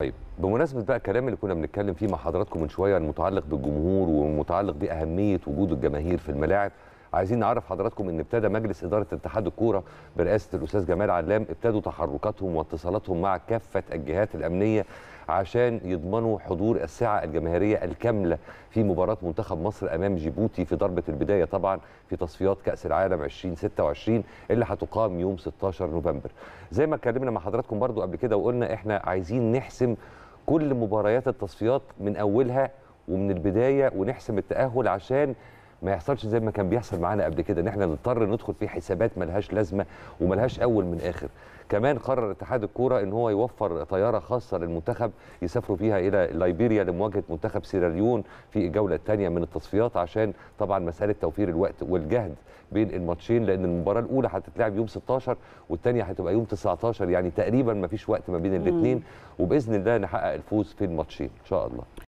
طيب بمناسبه بقى الكلام اللي كنا بنتكلم فيه مع حضراتكم من شويه المتعلق بالجمهور ومتعلق باهميه وجود الجماهير في الملاعب عايزين نعرف حضراتكم ان ابتدى مجلس اداره اتحاد الكوره برئاسه الاستاذ جمال علام ابتدوا تحركاتهم واتصالاتهم مع كافه الجهات الامنيه عشان يضمنوا حضور الساعة الجماهيرية الكاملة في مباراة منتخب مصر أمام جيبوتي في ضربة البداية طبعا في تصفيات كأس العالم 2026 اللي هتقام يوم 16 نوفمبر زي ما اتكلمنا مع حضراتكم برضو قبل كده وقلنا احنا عايزين نحسم كل مباريات التصفيات من أولها ومن البداية ونحسم التأهل عشان ما يحصلش زي ما كان بيحصل معانا قبل كده ان احنا نضطر ندخل في حسابات ملهاش لازمه وملهاش اول من اخر كمان قرر اتحاد الكوره ان هو يوفر طياره خاصه للمنتخب يسافروا فيها الى ليبيريا لمواجهه منتخب سيراليون في الجوله الثانيه من التصفيات عشان طبعا مساله توفير الوقت والجهد بين الماتشين لان المباراه الاولى هتتلعب يوم 16 والثانيه هتبقى يوم 19 يعني تقريبا ما فيش وقت ما بين الاثنين وباذن الله نحقق الفوز في الماتشين ان شاء الله